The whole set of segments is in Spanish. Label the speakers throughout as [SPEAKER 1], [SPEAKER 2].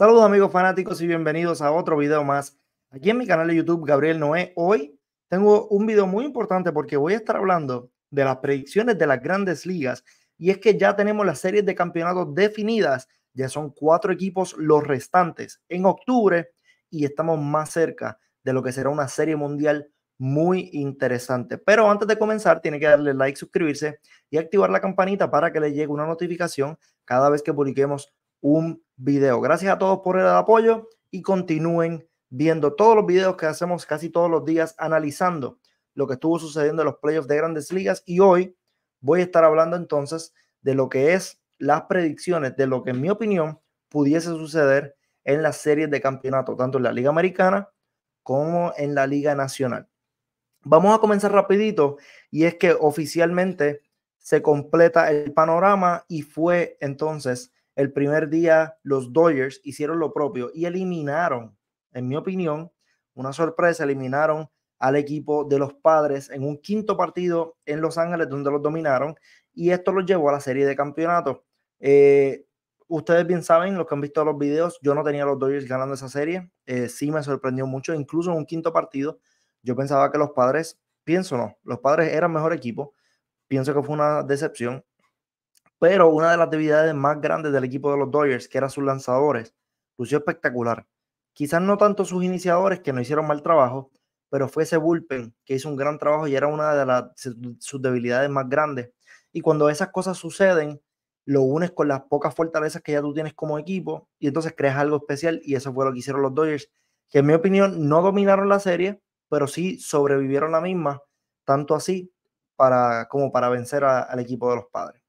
[SPEAKER 1] Saludos amigos fanáticos y bienvenidos a otro video más aquí en mi canal de YouTube Gabriel Noé. Hoy tengo un video muy importante porque voy a estar hablando de las predicciones de las grandes ligas y es que ya tenemos las series de campeonatos definidas, ya son cuatro equipos los restantes en octubre y estamos más cerca de lo que será una serie mundial muy interesante. Pero antes de comenzar, tiene que darle like, suscribirse y activar la campanita para que le llegue una notificación cada vez que publiquemos un video. Gracias a todos por el apoyo y continúen viendo todos los videos que hacemos casi todos los días analizando lo que estuvo sucediendo en los playoffs de grandes ligas y hoy voy a estar hablando entonces de lo que es las predicciones de lo que en mi opinión pudiese suceder en las series de campeonato, tanto en la Liga Americana como en la Liga Nacional. Vamos a comenzar rapidito y es que oficialmente se completa el panorama y fue entonces el primer día los Dodgers hicieron lo propio y eliminaron, en mi opinión, una sorpresa, eliminaron al equipo de los padres en un quinto partido en Los Ángeles donde los dominaron y esto los llevó a la serie de campeonato. Eh, ustedes bien saben, los que han visto los videos, yo no tenía a los Dodgers ganando esa serie, eh, sí me sorprendió mucho, incluso en un quinto partido, yo pensaba que los padres, pienso no, los padres eran mejor equipo, pienso que fue una decepción, pero una de las debilidades más grandes del equipo de los Dodgers, que eran sus lanzadores, lució espectacular. Quizás no tanto sus iniciadores, que no hicieron mal trabajo, pero fue ese bullpen que hizo un gran trabajo y era una de sus debilidades más grandes. Y cuando esas cosas suceden, lo unes con las pocas fortalezas que ya tú tienes como equipo y entonces creas algo especial y eso fue lo que hicieron los Dodgers, que en mi opinión no dominaron la serie, pero sí sobrevivieron la misma, tanto así para, como para vencer al equipo de los padres.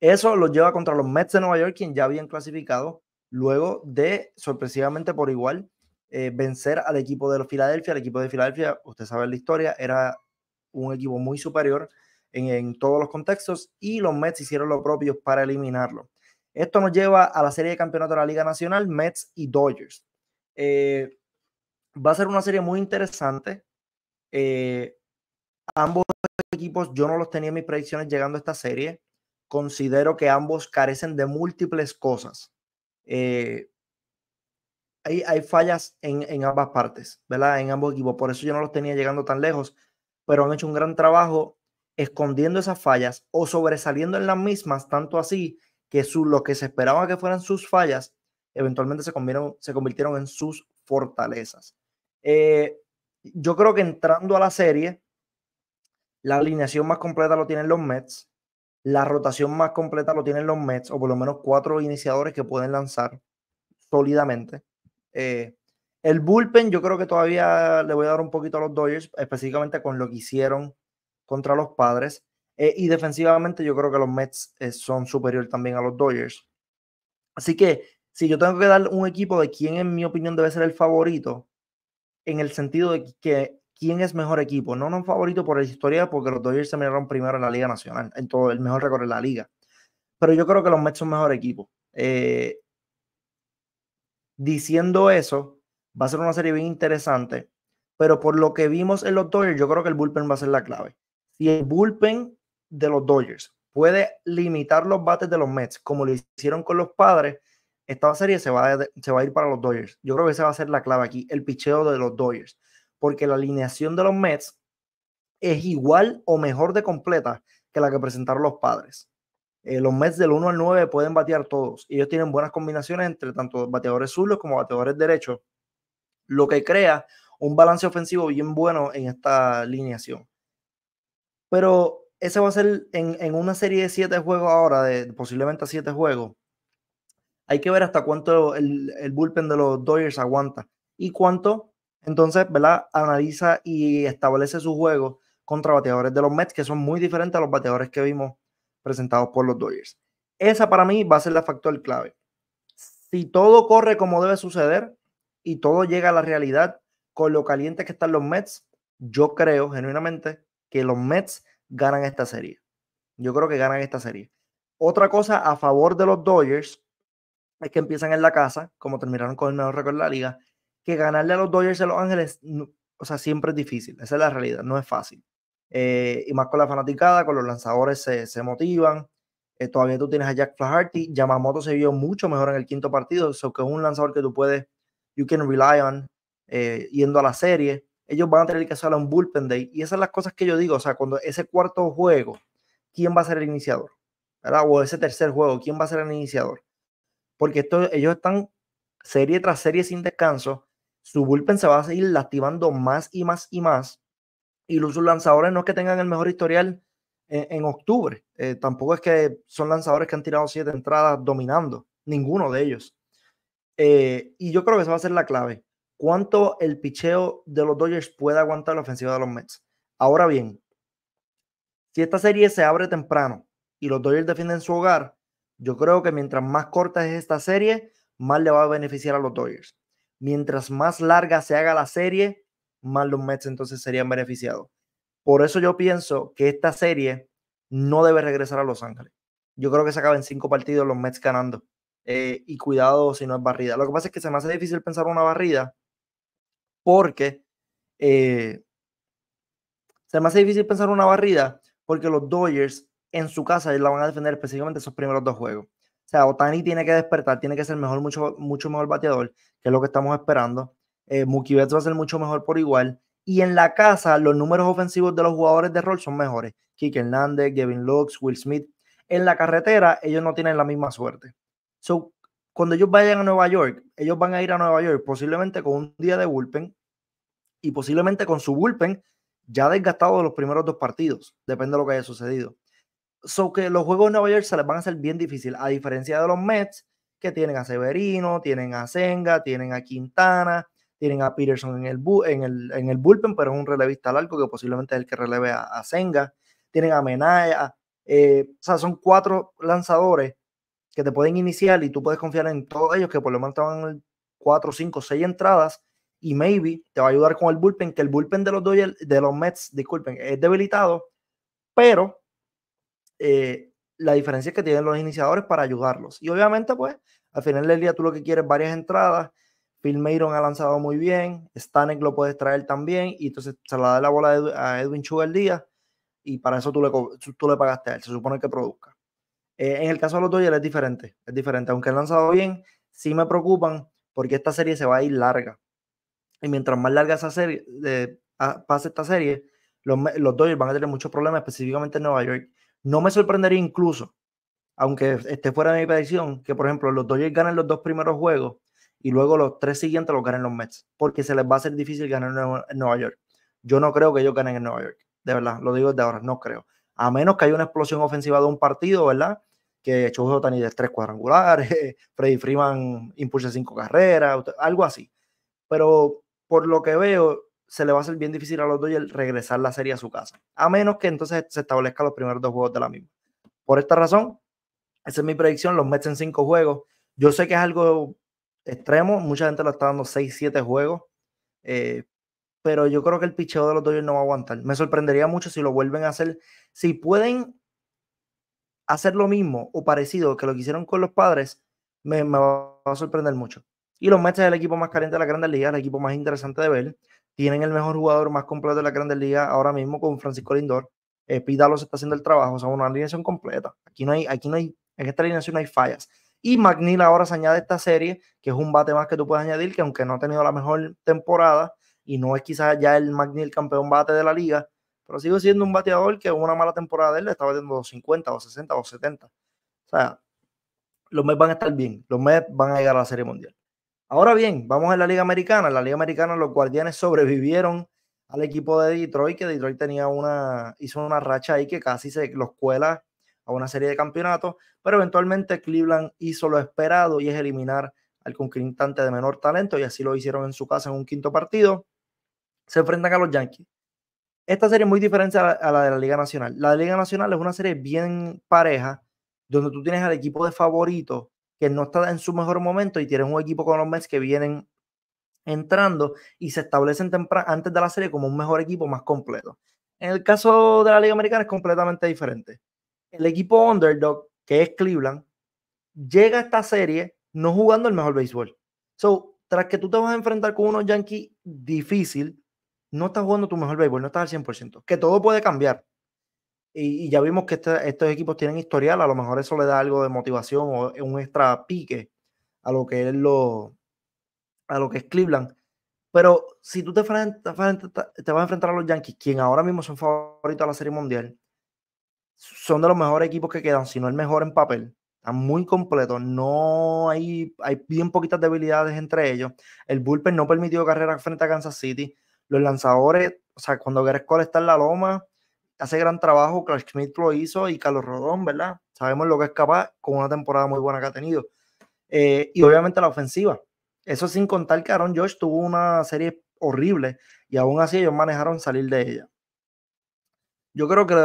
[SPEAKER 1] Eso los lleva contra los Mets de Nueva York, quien ya habían clasificado, luego de sorpresivamente por igual eh, vencer al equipo de Filadelfia. El equipo de Filadelfia, usted sabe la historia, era un equipo muy superior en, todos los contextos y los Mets hicieron lo propio para eliminarlo. Esto nos lleva a la serie de campeonato de la Liga Nacional, Mets y Dodgers. Eh, va a ser una serie muy interesante. Eh, ambos equipos yo no los tenía en mis predicciones llegando a esta serie considero que ambos carecen de múltiples cosas. Eh, hay, fallas en, ambas partes, ¿verdad? En ambos equipos. Por eso yo no los tenía llegando tan lejos, pero han hecho un gran trabajo escondiendo esas fallas o sobresaliendo en las mismas, tanto así que lo que se esperaba que fueran sus fallas, eventualmente se convirtieron, se convirtieron en sus fortalezas. Eh, yo creo que entrando a la serie, la alineación más completa lo tienen los Mets. La rotación más completa lo tienen los Mets, o por lo menos cuatro iniciadores que pueden lanzar sólidamente. Eh, el bullpen, yo creo que todavía le voy a dar un poquito a los Dodgers, específicamente con lo que hicieron contra los padres. Eh, y defensivamente, yo creo que los Mets eh, son superior también a los Dodgers. Así que, si yo tengo que dar un equipo de quién, en mi opinión, debe ser el favorito, en el sentido de que quién es mejor equipo. No, no favorito por la historia porque los Dodgers se miraron primero en la Liga Nacional, en todo el mejor récord de la Liga. Pero yo creo que los Mets son mejor equipo. Eh, diciendo eso, va a ser una serie bien interesante. Pero por lo que vimos en los Dodgers, yo creo que el bullpen va a ser la clave. Si el bullpen de los Dodgers puede limitar los bates de los Mets, como lo hicieron con los padres, esta serie se va a ir para los Dodgers. Yo creo que esa va a ser la clave aquí, el picheo de los Dodgers porque la alineación de los Mets es igual o mejor de completa que la que presentaron los padres. Eh, los Mets del 1 al 9 pueden batear todos. Ellos tienen buenas combinaciones entre tanto bateadores zurdos como bateadores derechos, lo que crea un balance ofensivo bien bueno en esta alineación. Pero ese va a ser en, una serie de siete juegos ahora, de, posiblemente siete 7 juegos. Hay que ver hasta cuánto el, el bullpen de los Dodgers aguanta y cuánto entonces, ¿verdad? Analiza y establece su juego contra bateadores de los Mets, que son muy diferentes a los bateadores que vimos presentados por los Dodgers. Esa para mí va a ser la factor clave. Si todo corre como debe suceder y todo llega a la realidad con lo caliente que están los Mets, yo creo genuinamente que los Mets ganan esta serie. Yo creo que ganan esta serie. Otra cosa a favor de los Dodgers es que empiezan en la casa, como terminaron con el mejor récord de la liga, que ganarle a los Dodgers de Los Ángeles, o sea, siempre es difícil. Esa es la realidad, no es fácil. Eh, y más con la fanaticada, con los lanzadores se, se motivan. Eh, todavía tú tienes a Jack Flaherty. Yamamoto se vio mucho mejor en el quinto partido, eso que es un lanzador que tú puedes, you can rely on, eh, yendo a la serie. Ellos van a tener que hacer un bullpen day. Y esas son las cosas que yo digo. O sea, cuando ese cuarto juego, ¿quién va a ser el iniciador? ¿verdad? O ese tercer juego, ¿quién va a ser el iniciador? Porque ellos están serie tras serie sin descanso su bullpen se va a seguir lastimando más y más y más. Y los lanzadores no es que tengan el mejor historial en, octubre. Eh, tampoco es que son lanzadores que han tirado siete entradas dominando. Ninguno de ellos. Eh, y yo creo que esa va a ser la clave. ¿Cuánto el picheo de los Dodgers puede aguantar la ofensiva de los Mets? Ahora bien, si esta serie se abre temprano y los Dodgers defienden su hogar, yo creo que mientras más corta es esta serie, más le va a beneficiar a los Dodgers mientras más larga se haga la serie, más los Mets entonces serían beneficiados. Por eso yo pienso que esta serie no debe regresar a Los Ángeles. Yo creo que se acaban cinco partidos los Mets ganando. Eh, y cuidado si no es barrida. Lo que pasa es que se me hace difícil pensar una barrida porque eh, se me hace difícil pensar una barrida porque los Dodgers en su casa la van a defender específicamente esos primeros dos juegos. O sea, Otani tiene que despertar, tiene que ser mejor, mucho, mucho mejor bateador, que es lo que estamos esperando. Eh, va a ser mucho mejor por igual. Y en la casa, los números ofensivos de los jugadores de rol son mejores. Kike Hernández, Gavin Lux, Will Smith. En la carretera, ellos no tienen la misma suerte. cuando ellos vayan a Nueva York, ellos van a ir a Nueva York posiblemente con un día de bullpen y posiblemente con su bullpen ya desgastado de los primeros dos partidos. Depende de lo que haya sucedido. So que los juegos de Nueva York se les van a hacer bien difícil, a diferencia de los Mets, que tienen a Severino, tienen a Senga, tienen a Quintana, tienen a Peterson en el, en el, en el bullpen, pero es un relevista largo que posiblemente es el que releve a, Senga. Tienen a Menaya. Eh, o sea, son cuatro lanzadores que te pueden iniciar y tú puedes confiar en todos ellos que por lo menos te van cuatro, cinco, seis entradas y maybe te va a ayudar con el bullpen, que el bullpen de los, de los Mets, disculpen, es debilitado, pero eh, la diferencia que tienen los iniciadores para ayudarlos. Y obviamente, pues, al final del día tú lo que quieres es varias entradas. Phil Mayron ha lanzado muy bien, Stanek lo puedes traer también, y entonces se la da la bola a Edwin el día, y para eso tú le, tú le pagaste a él, se supone que produzca. Eh, en el caso de los Dodgers es diferente, es diferente, aunque han lanzado bien, sí me preocupan porque esta serie se va a ir larga. Y mientras más larga esa serie, eh, pase esta serie, los, los Dodgers van a tener muchos problemas, específicamente en Nueva York. No me sorprendería incluso, aunque esté fuera de mi predicción, que por ejemplo los Dodgers ganen los dos primeros juegos y luego los tres siguientes los ganen los Mets, porque se les va a hacer difícil ganar en Nueva York. Yo no creo que ellos ganen en Nueva York, de verdad, lo digo desde ahora, no creo. A menos que haya una explosión ofensiva de un partido, ¿verdad? Que Chujo Tani de tres cuadrangulares, Freddy Freeman impulse cinco carreras, algo así. Pero por lo que veo, se le va a hacer bien difícil a los Dodgers regresar la serie a su casa, a menos que entonces se establezcan los primeros dos juegos de la misma. Por esta razón, esa es mi predicción, los Mets en cinco juegos. Yo sé que es algo extremo, mucha gente lo está dando seis siete juegos, eh, pero yo creo que el picheo de los Dodgers no va a aguantar. Me sorprendería mucho si lo vuelven a hacer, si pueden hacer lo mismo o parecido que lo que hicieron con los padres, me, va a sorprender mucho. Y los Mets es el equipo más caliente de la grande Liga el equipo más interesante de ver tienen el mejor jugador más completo de la Grandes Liga ahora mismo con Francisco Lindor. Eh, se está haciendo el trabajo, o sea, una alineación completa. Aquí no hay, aquí no hay, en esta alineación no hay fallas. Y McNeil ahora se añade esta serie, que es un bate más que tú puedes añadir, que aunque no ha tenido la mejor temporada y no es quizás ya el McNeil campeón bate de la liga, pero sigue siendo un bateador que una mala temporada de él le está batiendo 60 o 70. O sea, los Mets van a estar bien, los Mets van a llegar a la Serie Mundial. Ahora bien, vamos a la Liga Americana. la Liga Americana los Guardianes sobrevivieron al equipo de Detroit, que Detroit tenía una, hizo una racha ahí que casi se los cuela a una serie de campeonatos, pero eventualmente Cleveland hizo lo esperado y es eliminar al conquistante de menor talento, y así lo hicieron en su casa en un quinto partido. Se enfrentan a los Yankees. Esta serie es muy diferente a la de la Liga Nacional. La de Liga Nacional es una serie bien pareja, donde tú tienes al equipo de favorito que no está en su mejor momento y tienen un equipo con los Mets que vienen entrando y se establecen antes de la serie como un mejor equipo más completo. En el caso de la Liga Americana es completamente diferente. El equipo underdog, que es Cleveland, llega a esta serie no jugando el mejor béisbol. So, tras que tú te vas a enfrentar con unos Yankees difícil, no estás jugando tu mejor béisbol, no estás al 100%, que todo puede cambiar. Y, ya vimos que estos equipos tienen historial, a lo mejor eso le da algo de motivación o un extra pique a lo que es lo, a lo que es Cleveland. Pero si tú te, te vas a enfrentar a los Yankees, quien ahora mismo son favoritos a la Serie Mundial, son de los mejores equipos que quedan, si no el mejor en papel. Están muy completos, no hay, hay bien poquitas debilidades entre ellos. El bullpen no permitió carrera frente a Kansas City. Los lanzadores, o sea, cuando querés Cole está en la loma, hace gran trabajo, Clark Smith lo hizo y Carlos Rodón, ¿verdad? Sabemos lo que es capaz con una temporada muy buena que ha tenido. Eh, y obviamente la ofensiva. Eso sin contar que Aaron Josh tuvo una serie horrible y aún así ellos manejaron salir de ella. Yo creo que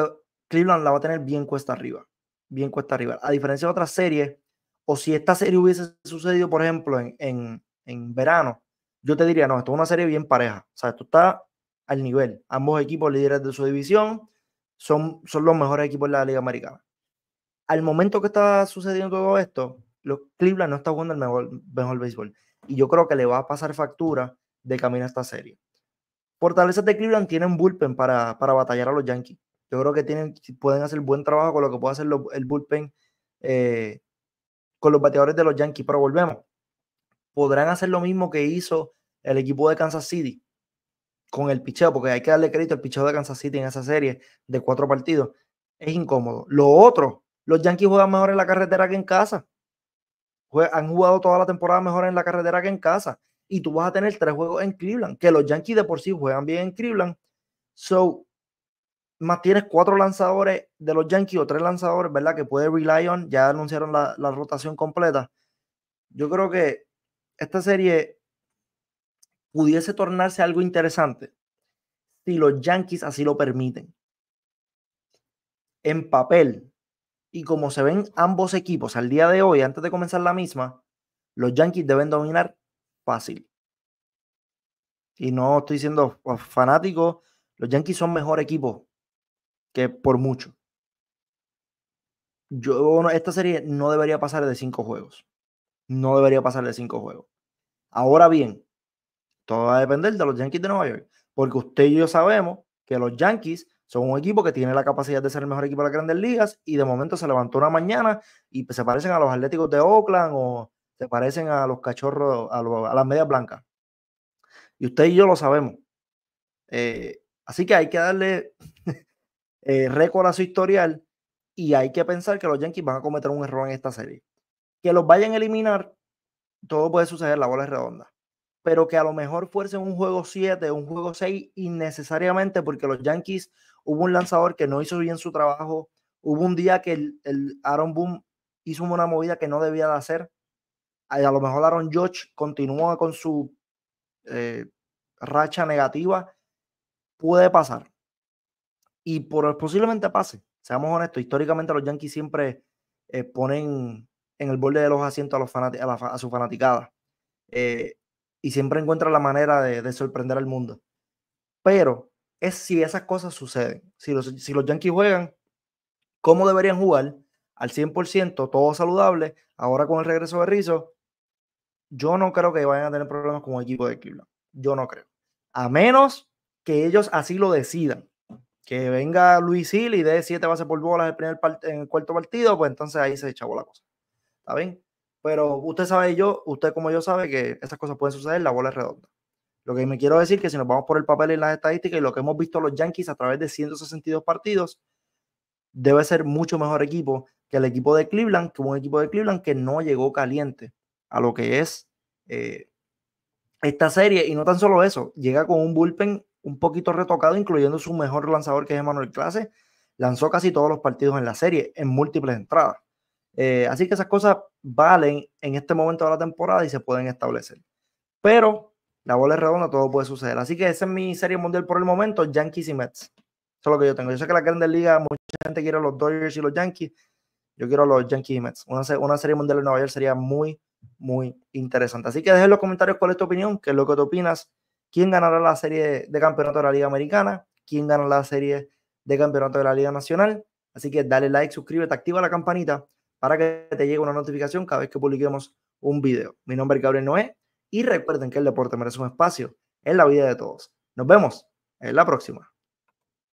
[SPEAKER 1] Cleveland la va a tener bien cuesta arriba, bien cuesta arriba. A diferencia de otras series, o si esta serie hubiese sucedido, por ejemplo, en, en, en verano, yo te diría, no, esto es una serie bien pareja. O sea, esto está al nivel. Ambos equipos líderes de su división, son, los mejores equipos de la Liga Americana. Al momento que está sucediendo todo esto, los Cleveland no está jugando el mejor, mejor béisbol. Y yo creo que le va a pasar factura de camino a esta serie. Fortalezas de Cleveland tienen bullpen para, batallar a los Yankees. Yo creo que tienen, pueden hacer buen trabajo con lo que puede hacer el bullpen eh, con los bateadores de los Yankees. Pero volvemos. Podrán hacer lo mismo que hizo el equipo de Kansas City con el picheo, porque hay que darle crédito al picheo de Kansas City en esa serie de cuatro partidos. Es incómodo. Lo otro, los Yankees juegan mejor en la carretera que en casa. Han jugado toda la temporada mejor en la carretera que en casa. Y tú vas a tener tres juegos en Cleveland, que los Yankees de por sí juegan bien en Cleveland. So, más tienes cuatro lanzadores de los Yankees o tres lanzadores, ¿verdad? Que puede rely on. Ya anunciaron la rotación completa. Yo creo que esta serie pudiese tornarse algo interesante si los Yankees así lo permiten. En papel, y como se ven ambos equipos al día de hoy, antes de comenzar la misma, los Yankees deben dominar fácil. Y no estoy siendo fanático, los Yankees son mejor equipo que por mucho. Yo, esta serie no debería pasar de cinco juegos. No debería pasar de cinco juegos. Ahora bien, todo va a depender de los Yankees de Nueva York, porque usted y yo sabemos que los Yankees son un equipo que tiene la capacidad de ser el mejor equipo de las grandes ligas y de momento se levantó una mañana y pues, se parecen a los Atléticos de Oakland o se parecen a los cachorros, a, las medias blancas. Y usted y yo lo sabemos. Eh, así que hay que darle eh, récord a su historial y hay que pensar que los Yankees van a cometer un error en esta serie. Que los vayan a eliminar, todo puede suceder, la bola es redonda pero que a lo mejor fuese un juego 7, un juego 6 innecesariamente, porque los Yankees hubo un lanzador que no hizo bien su trabajo, hubo un día que el, Aaron Boom hizo una movida que no debía de hacer, a, lo mejor Aaron George continuó con su eh, racha negativa, puede pasar. Y por, posiblemente pase, seamos honestos, históricamente los Yankees siempre eh, ponen en el borde de los asientos a, los a, a su fanaticada. Eh, y siempre encuentra la manera de, sorprender al mundo. Pero es si esas cosas suceden. Si los, si los Yankees juegan, ¿cómo deberían jugar? Al 100%, todo saludable. Ahora con el regreso de Rizzo, yo no creo que vayan a tener problemas como equipo de equilibrio. Yo no creo. A menos que ellos así lo decidan. Que venga Luis Hill y dé siete bases por bolas primer en el cuarto partido, pues entonces ahí se echó la cosa. ¿Está bien? Pero usted sabe yo, usted como yo sabe que esas cosas pueden suceder, la bola es redonda. Lo que me quiero decir es que si nos vamos por el papel y las estadísticas y lo que hemos visto los Yankees a través de 162 partidos, debe ser mucho mejor equipo que el equipo de Cleveland, que un equipo de Cleveland que no llegó caliente a lo que es eh, esta serie. Y no tan solo eso, llega con un bullpen un poquito retocado, incluyendo su mejor lanzador que es Emanuel Clase. Lanzó casi todos los partidos en la serie, en múltiples entradas. Eh, así que esas cosas valen en este momento de la temporada y se pueden establecer. Pero la bola es redonda, todo puede suceder. Así que esa es mi serie mundial por el momento, Yankees y Mets. Eso es lo que yo tengo. Yo sé que la grande Liga, mucha gente quiere los Dodgers y los Yankees. Yo quiero a los Yankees y Mets. Una, una serie mundial en Nueva York sería muy, muy interesante. Así que dejen en los comentarios cuál es tu opinión, qué es lo que tú opinas, quién ganará la serie de campeonato de la Liga Americana, quién ganará la serie de campeonato de la Liga Nacional. Así que dale like, suscríbete, activa la campanita para que te llegue una notificación cada vez que publiquemos un video. Mi nombre es Gabriel Noé y recuerden que el deporte merece un espacio en la vida de todos. Nos vemos en la próxima.